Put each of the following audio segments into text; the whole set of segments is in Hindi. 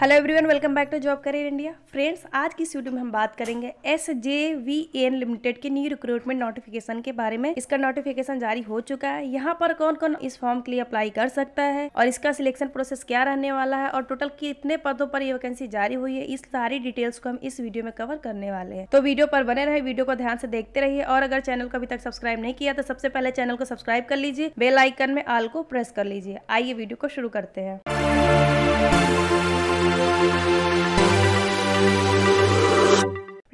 hello everyone welcome back to job career India friends आज की इस वीडियो में हम बात करेंगे S J V N limited के न्यू रिक्रूटमेंट नोटिफिकेशन के बारे में इसका नोटिफिकेशन जारी हो चुका है यहाँ पर कौन कौन इस फॉर्म के लिए अप्लाई कर सकता है और इसका सिलेक्शन प्रोसेस क्या रहने वाला है और टोटल कितने पदों पर ये वैकेंसी जारी हुई है इस सारी डिटेल्स को हम इस वीडियो में कवर करने वाले हैं तो वीडियो पर बने रहे वीडियो को ध्यान से देखते रहिए और अगर चैनल को अभी तक सब्सक्राइब नहीं किया तो सबसे पहले चैनल को सब्सक्राइब कर लीजिए बेलाइकन में आल को प्रेस कर लीजिए आइए वीडियो को शुरू करते हैं Música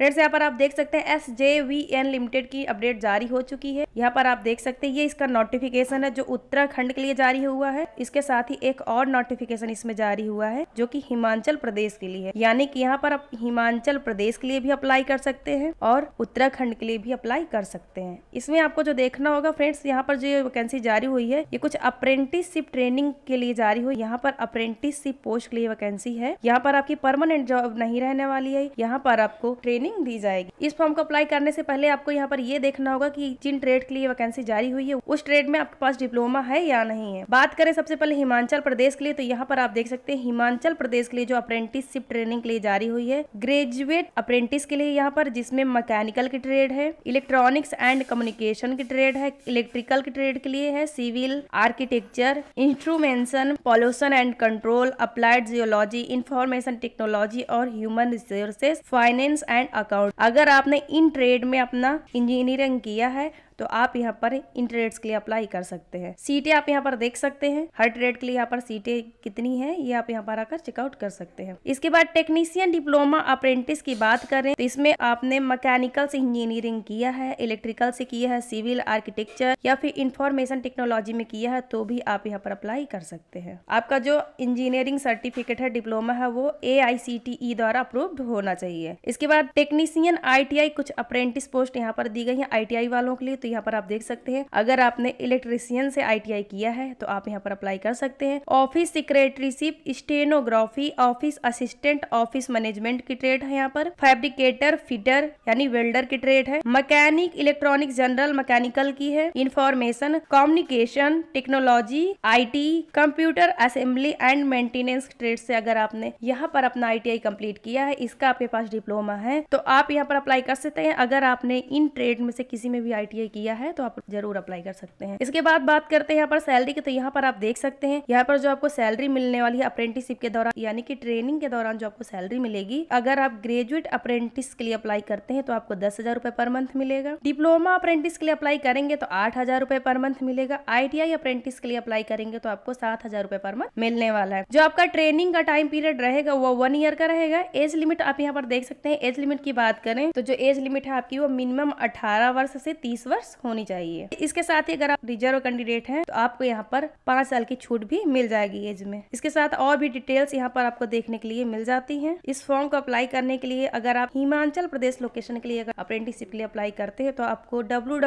फ्रेंड्स यहाँ पर आप देख सकते हैं S J V N limited की अपडेट जारी हो चुकी है यहाँ पर आप देख सकते हैं ये इसका नोटिफिकेशन है जो उत्तराखंड के लिए जारी हुआ है इसके साथ ही एक और नोटिफिकेशन इसमें जारी हुआ है जो कि हिमाचल प्रदेश के लिए है यानी कि यहाँ पर आप हिमाचल प्रदेश के लिए भी अप्लाई कर सकते हैं और उत्तराखंड के लिए भी अप्लाई कर सकते हैं इसमें आपको जो देखना होगा फ्रेंड्स यहाँ पर जो वैकेंसी जारी हुई है ये कुछ अप्रेंटिसशिप ट्रेनिंग के लिए जारी हुई यहाँ पर अप्रेंटिसशिप पोस्ट के लिए वैकेंसी है यहाँ पर आपकी परमानेंट जॉब नहीं रहने वाली है यहाँ पर आपको ट्रेनिंग ट्रेनिंग दी जाएगी इस फॉर्म को अप्लाई करने से पहले आपको यहाँ पर ये देखना होगा कि जिन ट्रेड के लिए वैकेंसी जारी हुई है उस ट्रेड में आपके पास डिप्लोमा है या नहीं है बात करें सबसे पहले हिमाचल प्रदेश के लिए तो यहाँ पर आप देख सकते हैं हिमाचल प्रदेश के लिए जो अप्रेंटिसशिप ट्रेनिंग के लिए जारी हुई है ग्रेजुएट अप्रेंटिस के लिए यहाँ पर जिसमें मैकेनिकल की ट्रेड है इलेक्ट्रॉनिक्स एंड कम्युनिकेशन की ट्रेड है इलेक्ट्रिकल की ट्रेड के लिए है civil architecture instrumentation pollution and control applied geology information technology और human resources finance and account अगर आपने इन ट्रेड में अपना इंजीनियरिंग किया है तो आप यहाँ पर इन ट्रेड्स के लिए अप्लाई कर सकते हैं सीटें आप यहाँ पर देख सकते हैं हर ट्रेड के लिए यहाँ पर सीटें कितनी है ये आप यहाँ पर आकर चेकआउट कर सकते हैं इसके बाद टेक्नीशियन डिप्लोमा अप्रेंटिस की बात करें तो इसमें आपने मैकेनिकल से इंजीनियरिंग किया है इलेक्ट्रिकल से किया है सिविल आर्किटेक्चर या फिर इंफॉर्मेशन टेक्नोलॉजी में किया है तो भी आप यहाँ पर अप्लाई कर सकते हैं आपका जो इंजीनियरिंग सर्टिफिकेट है डिप्लोमा है वो ए e द्वारा अप्रूव होना चाहिए इसके बाद टेक्नीशियन आई कुछ अप्रेंटिस पोस्ट यहाँ पर दी गई है आई वालों के लिए तो यहाँ पर आप देख सकते हैं अगर आपने इलेक्ट्रीशियन से आईटीआई किया है तो आप यहाँ पर अप्लाई कर सकते हैं office secretaryship stenography office assistant office management की ट्रेड है यहाँ पर फैब्रिकेटर फिटर यानी वेल्डर की ट्रेड है मैकेनिक इलेक्ट्रॉनिक जनरल मैकेनिकल की है information communication technology I computer assembly and maintenance trade से अगर आपने यहाँ पर अपना आईटीआई कंप्लीट किया है इसका आपके पास डिप्लोमा है तो आप यहाँ पर अप्लाई कर सकते हैं अगर आपने इन ट्रेड में से किसी में भी आई किया है तो आप जरूर अप्लाई कर सकते हैं इसके बाद बात करते हैं यहाँ पर सैलरी की तो यहाँ पर आप देख सकते हैं यहाँ पर जो आपको सैलरी मिलने वाली है अप्रेंटिसिप के दौरान यानी कि ट्रेनिंग के दौरान जो आपको सैलरी मिलेगी अगर आप ग्रेजुएट अप्रेंटिस के लिए अप्लाई करते हैं तो आपको दस हजार रुपए पर मंथ मिलेगा डिप्लोमा अप्रेंटिस के लिए अप्लाई करेंगे तो आठ हजार रुपए पर मंथ मिलेगा आईटीआई अप्रेंटिस के लिए अप्लाई करेंगे तो आपको सात हजार रुपए पर मंथ मिलने वाला है जो आपका ट्रेनिंग का टाइम पीरियड रहेगा वो वन ईयर का रहेगा एज लिमिट आप यहाँ पर देख सकते हैं एज लिमिट की बात करें तो जो एज लिमिट है आपकी वो मिनिमम अठारह वर्ष से तीस वर्ष वर्ष होनी चाहिए इसके साथ ही अगर आप रिजर्व कैंडिडेट हैं तो आपको यहाँ पर पांच साल की छूट भी मिल जाएगी एज में इसके साथ और भी डिटेल्स यहाँ पर आपको देखने के लिए मिल जाती है इस फॉर्म को अप्लाई करने के लिए अगर आप हिमाचल प्रदेश लोकेशन के लिए अगर अप्रेंटिसिप के लिए अप्लाई करते हैं तो आपको डब्ल्यू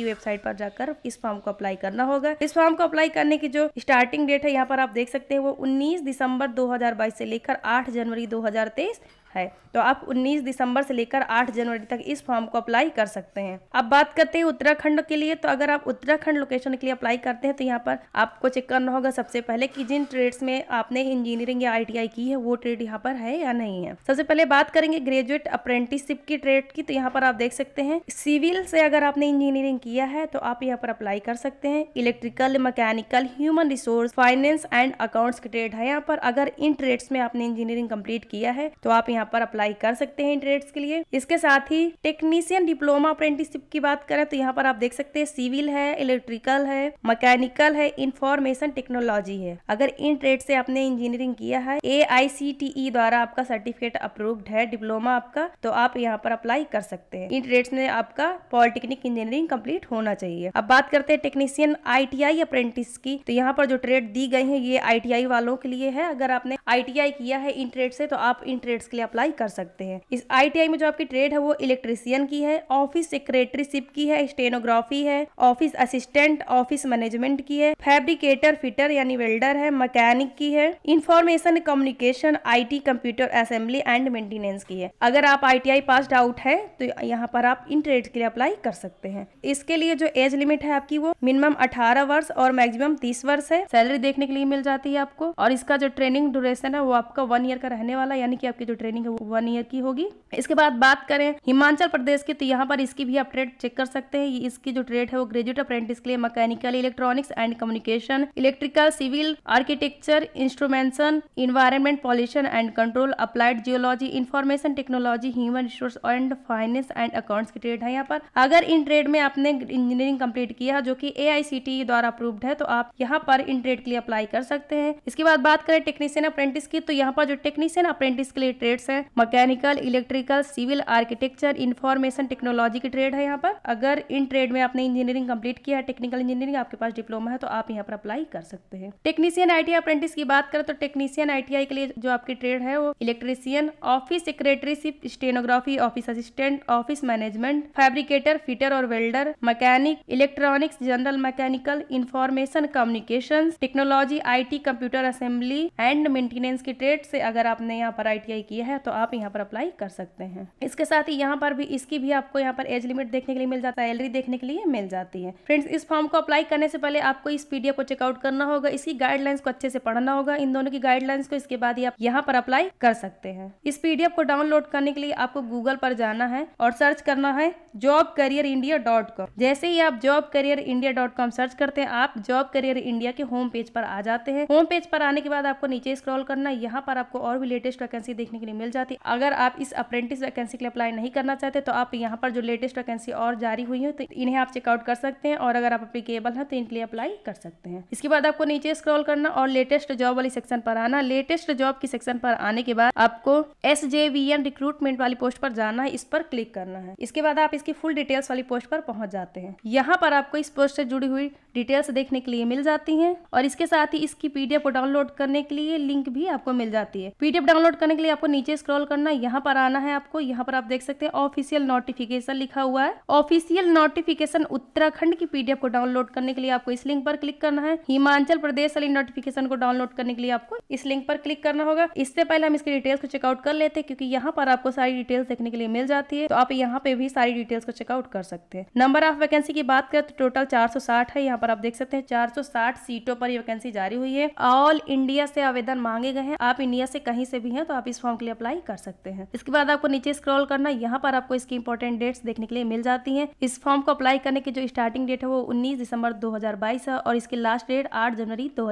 की वेबसाइट पर जाकर इस फॉर्म को अप्लाई करना होगा इस फॉर्म को अप्लाई करने की जो स्टार्टिंग डेट है यहाँ पर आप देख सकते हैं वो 19 दिसंबर 2022 से लेकर 8 जनवरी 2023 है तो आप 19 दिसंबर से लेकर 8 जनवरी तक इस फॉर्म को अप्लाई कर सकते हैं अब बात करते हैं उत्तराखंड के लिए तो अगर आप उत्तराखंड लोकेशन के लिए अप्लाई करते हैं तो यहाँ पर आपको चेक करना होगा सबसे पहले कि जिन ट्रेड्स में आपने इंजीनियरिंग या आई की है वो ट्रेड यहाँ पर है या नहीं है सबसे पहले बात करेंगे ग्रेजुएट अप्रेंटिसिप की ट्रेड की तो यहाँ पर आप देख सकते हैं सिविल से अगर आपने इंजीनियरिंग किया है तो आप यहाँ पर अप्लाई कर सकते हैं electrical mechanical human resource finance and accounts की ट्रेड है यहाँ पर अगर इन ट्रेड्स में आपने इंजीनियरिंग कम्प्लीट किया है तो आप यहाँ यहाँ पर अप्लाई कर सकते हैं इंटरनेट्स के लिए इसके साथ ही टेक्नीशियन डिप्लोमा अप्रेंटिसिप की बात करें तो यहाँ पर आप देख सकते हैं सिविल है इलेक्ट्रिकल है मैकेनिकल है इंफॉर्मेशन टेक्नोलॉजी है अगर इन ट्रेड से आपने इंजीनियरिंग किया है ए e द्वारा आपका सर्टिफिकेट अप्रूव्ड है डिप्लोमा आपका तो आप यहाँ पर अप्लाई कर सकते हैं इन ट्रेड में आपका पॉलिटेक्निक इंजीनियरिंग कम्प्लीट होना चाहिए अब बात करते हैं टेक्नीशियन आई अप्रेंटिस की तो यहाँ पर जो ट्रेड दी गई है ये आई वालों के लिए है अगर आपने आई किया है इन ट्रेड से तो आप इन ट्रेड्स के लिए अप्लाई कर सकते हैं इस आई में जो आपकी ट्रेड है वो इलेक्ट्रीसियन की है ऑफिस सेक्रेटरीशिप की है स्टेनोग्राफी है ऑफिस असिस्टेंट ऑफिस मैनेजमेंट की है फैब्रिकेटर फिटर यानी वेल्डर है मैकेनिक की है information communication I computer assembly and maintenance की है अगर आप आई पास आउट है तो यहाँ पर आप इन ट्रेड के लिए अप्लाई कर सकते हैं इसके लिए जो एज लिमिट है आपकी वो मिनिमम अठारह वर्ष और मैक्सिमम तीस वर्ष है सैलरी देखने के लिए मिल जाती है आपको और इसका जो ट्रेनिंग ड्यूरेशन है वो आपका वन ईयर का रहने वाला यानी कि आपकी जो ट्रेनिंग ओपनिंग है वन ईयर की होगी इसके बाद बात करें हिमाचल प्रदेश की तो यहाँ पर इसकी भी आप ट्रेड चेक कर सकते हैं इसकी जो ट्रेड है वो ग्रेजुएट अप्रेंटिस के लिए mechanical electronics and communication electrical civil architecture instrumentation environment pollution and control applied geology information technology human resource and finance and accounts की ट्रेड है यहाँ पर अगर इन ट्रेड में आपने इंजीनियरिंग कम्प्लीट किया जो कि ए e द्वारा अप्रूव्ड है तो आप यहाँ पर इन ट्रेड के लिए अप्लाई कर सकते हैं इसके बाद बात करें टेक्नीशियन अप्रेंटिस की तो यहाँ पर जो टेक्नीशियन अप्रेंटिस के लिए ट्रेड्स है mechanical electrical civil architecture information technology की ट्रेड है यहाँ पर अगर इन ट्रेड में आपने इंजीनियरिंग कंप्लीट किया है टेक्निकल इंजीनियरिंग आपके पास डिप्लोमा है तो आप यहाँ पर अप्लाई कर सकते हैं टेक्नीशियन आई अप्रेंटिस की बात करें तो टेक्नीशियन आई के लिए जो आपकी ट्रेड है वो electrician office secretaryship stenography office assistant office management fabricator fitter और welder mechanic electronics general mechanical information communication technology IT computer assembly and maintenance की ट्रेड से अगर आपने यहाँ पर आई किया है तो आप यहाँ पर अप्लाई कर सकते हैं इसके साथ ही यहाँ पर भी इसकी भी आपको यहाँ पर एज लिमिट देखने के लिए मिल जाता है सैलरी देखने के लिए मिल जाती है फ्रेंड्स इस फॉर्म को अप्लाई करने से पहले आपको इस पीडीएफ को चेकआउट करना होगा इसकी गाइडलाइंस को अच्छे से पढ़ना होगा इन दोनों की गाइडलाइंस को इसके बाद ही आप यहाँ पर अप्लाई कर सकते हैं इस पीडीएफ को डाउनलोड करने के लिए आपको गूगल पर जाना है और सर्च करना है job career India dot com जैसे ही आप job career India dot com search करते हैं आप जॉब करियर इंडिया के होम पेज पर आ जाते हैं होम पेज पर आने के बाद आपको नीचे स्क्रॉल करना यहाँ पर आपको और भी लेटेस्ट वैकेंसी देखने के लिए मिल जाती है अगर आप इस अप्रेंटिस वैकेंसी के लिए अप्लाई नहीं करना चाहते तो आप यहाँ पर जो लेटेस्ट वैकेंसी और जारी हुई है तो इन्हें आप चेकआउट कर सकते हैं और अगर आप अप्लीकेबल है तो इनके लिए अप्लाई कर सकते हैं इसके बाद आपको नीचे स्क्रॉल करना और लेटेस्ट जॉब वाली सेक्शन पर आना लेटेस्ट जॉब की सेक्शन पर आने के बाद आपको एस रिक्रूटमेंट वाली पोस्ट पर जाना है इस पर क्लिक करना है इसके बाद आप इसकी फुल डिटेल्स वाली पोस्ट पर पहुंच जाते हैं यहाँ पर आपको इस पोस्ट से जुड़ी हुई डिटेल्स देखने के लिए मिल जाती हैं और इसके साथ ही इसकी पीडीएफ डाउनलोड करने के लिए लिंक भी आपको मिल जाती है पीडीएफ डाउनलोड करने के लिए आपको नीचे स्क्रॉल करना यहाँ पर आना है आपको यहाँ पर आप देख सकते हैं ऑफिशियल नोटिफिकेशन लिखा हुआ है ऑफिशियल नोटिफिकेशन उत्तराखंड की पीडीएफ को डाउनलोड करने के लिए आपको इस लिंक पर क्लिक करना है हिमाचल प्रदेश वाली नोटिफिकेशन को डाउनलोड करने के लिए आपको इस लिंक पर क्लिक करना होगा इससे पहले हम इसकी डिटेल्स को चेकआउट कर लेते हैं क्योंकि यहाँ पर आपको सारी डिटेल्स देखने के लिए मिल जाती है तो आप यहाँ पे भी सारी डिटेल्स को चेकआउट कर सकते हैं नंबर ऑफ वैकेंसी की बात करें तो टोटल 460 है यहाँ पर आप देख सकते हैं 460 सीटों पर वैकेंसी जारी हुई है ऑल इंडिया से आवेदन मांगे गए हैं आप इंडिया से कहीं से भी हैं तो आप इस फॉर्म के लिए अप्लाई कर सकते हैं इसके बाद आपको नीचे स्क्रॉल करना यहाँ पर आपको इसकी इंपॉर्टेंट डेट्स देखने के लिए मिल जाती है इस फॉर्म को अप्लाई करने की जो स्टार्टिंग डेट है वो उन्नीस दिसंबर दो है और इसकी लास्ट डेट आठ जनवरी दो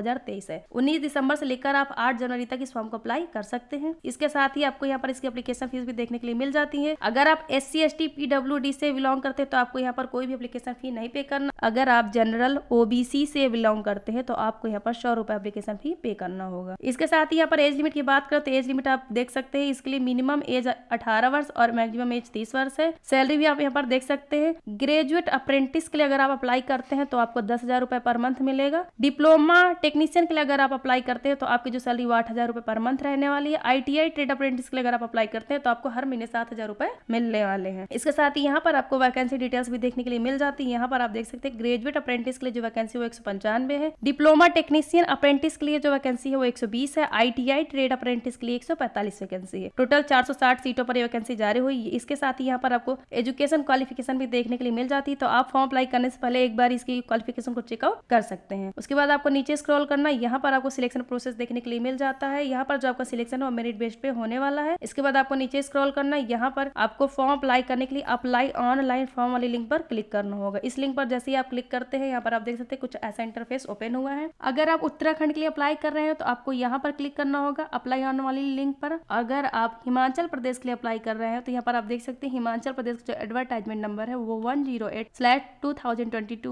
है उन्नीस दिसंबर से लेकर आप आठ जनवरी तक इस फॉर्म को अप्लाई कर सकते हैं इसके साथ ही आपको यहाँ पर इसकी अपलिकेशन फीस भी देखने के लिए मिल जाती है अगर आप S C S T PW यदि से बिलोंग करते हैं तो आपको यहाँ पर कोई भी अप्लीकेशन फ़ी नहीं पे करना अगर आप जनरल ओबीसी से बिलोंग करते हैं तो आपको यहाँ पर सौ रुपये अप्लीकेशन फ़ी पे करना होगा इसके साथ ही यहाँ पर एज लिमिट की बात करें तो एज लिमिट आप देख सकते हैं इसके लिए मिनिमम एज अठारह वर्ष और मैक्सिमम एज तीस वर्ष है सैलरी भी आप यहाँ पर देख सकते हैं ग्रेजुएट अप्रेंटिस के लिए अगर आप अप्लाई करते हैं तो आपको दस हजार रुपए पर मंथ मिलेगा डिप्लोमा टेक्नीशियन के लिए अगर आप अप्लाई करते हैं तो आपकी जो सैलरी वो आठ हजार रुपए पर मंथ रहने वाली है आईटीआई ट्रेड अप्रेंटिस के लिए अगर आप अप्लाई करते हैं तो आपको हर महीने सात हजार रुपए मिलने वाले हैं इसके साथ ही यहाँ पर आपको वैकेंसी डिटेल्स भी देखने के लिए मिल जाती है यहाँ पर आप देख सकते हैं ग्रेजुएट अप्रेंटिस के लिए जो वैकेंसी वो एक है डिप्लोमा टेक्नीशियन अप्रेंटिस के लिए जो वैकेंसी है वो एक है आई ट्रेड अप्रेंटिस के लिए एक वैकेंसी है टोटल चार सीटों पर वैकेंसी जारी हुई है इसके साथ ही यहाँ पर आपको एजुकेशन क्वालिफिकेशन भी देखने के लिए मिल जाती है तो आप फॉर्म अप्लाई करने से पहले एक बार इसकी क्वालिफिकेशन को चेकआउट कर सकते हैं उसके बाद आपको नीचे स्क्रॉल करना यहाँ पर आपको सिलेक्शन प्रोसेस देखने के लिए मिल जाता है यहाँ पर जो आपका सिलेक्शन है मेरिट बेस्ड पे होने वाला है इसके बाद आपको नीचे स्क्रॉल करना यहाँ पर आपको फॉर्म अप्लाई करने के लिए अप्लाई अप्लाई ऑनलाइन फॉर्म वाली लिंक पर क्लिक करना होगा इस लिंक पर जैसे ही आप क्लिक करते हैं यहाँ पर आप देख सकते हैं कुछ ऐसा इंटरफेस ओपन हुआ है अगर आप उत्तराखंड के लिए अप्लाई कर रहे हैं तो आपको यहाँ पर क्लिक करना होगा अप्लाई ऑन वाली लिंक पर अगर आप हिमाचल प्रदेश के लिए अप्लाई कर रहे हैं तो यहाँ पर आप देख सकते हैं हिमाचल प्रदेश का जो एडवर्टाइजमेंट नंबर है वो वन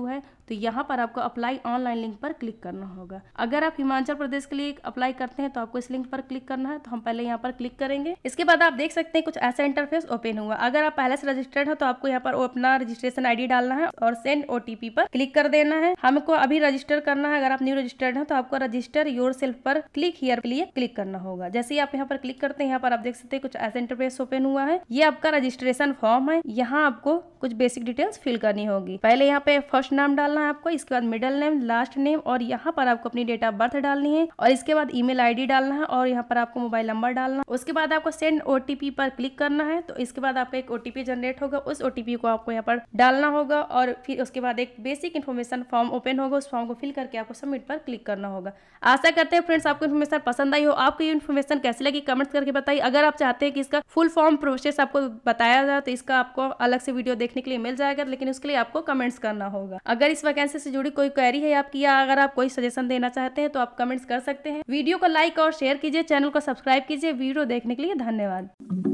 है तो यहाँ पर आपको अप्लाई ऑनलाइन लिंक पर क्लिक करना होगा अगर आप हिमाचल प्रदेश के लिए अप्लाई करते हैं तो आपको इस लिंक पर क्लिक करना है तो हम पहले यहाँ पर क्लिक करेंगे इसके बाद आप देख सकते हैं कुछ ऐसा इंटरफेस ओपन हुआ अगर आप पहले से रजिस्टर्ड हो तो तो आपको यहाँ पर अपना रजिस्ट्रेशन आईडी डालना है और सेंड ओटीपी पर क्लिक कर देना है हमको अभी रजिस्टर करना है अगर आप न्यू रजिस्टर्ड हैं तो आपको रजिस्टर योर सेल्फ पर क्लिक हियर के लिए क्लिक करना होगा जैसे ही आप यहाँ पर क्लिक करते हैं यहाँ पर आप देख सकते हैं कुछ ऐसे इंटरफेस ओपन हुआ है ये आपका रजिस्ट्रेशन फॉर्म है यहाँ आपको कुछ बेसिक डिटेल्स फिल करनी होगी पहले यहाँ पे फर्स्ट नाम डालना है आपको इसके बाद मिडल नेम लास्ट नेम और यहाँ पर आपको अपनी डेट ऑफ बर्थ डालनी है और इसके बाद ईमेल आईडी डालना है और यहाँ पर आपको मोबाइल नंबर डालना है उसके बाद आपको सेंड ओटीपी पर क्लिक करना है तो इसके बाद आपका एक ओटीपी जनरेट होगा उस उस ओ को आपको यहाँ पर डालना होगा और फिर उसके बाद एक बेसिक इन्फॉर्मेशन फॉर्म ओपन होगा उस फॉर्म को फिल करके आपको सबमिट पर क्लिक करना होगा आशा करते हैं फ्रेंड्स आपको इन्फॉर्मेशन पसंद आई हो आपको ये इन्फॉर्मेशन कैसे लगी कमेंट्स करके बताइए अगर आप चाहते हैं कि इसका फुल फॉर्म प्रोसेस आपको बताया जाए तो इसका आपको अलग से वीडियो देखने के लिए मिल जाएगा लेकिन उसके लिए आपको कमेंट्स करना होगा अगर इस वैकेंसी से जुड़ी कोई क्वेरी है आपकी या अगर आप कोई सजेशन देना चाहते हैं तो आप कमेंट्स कर सकते हैं वीडियो को लाइक और शेयर कीजिए चैनल को सब्सक्राइब कीजिए वीडियो देखने के लिए धन्यवाद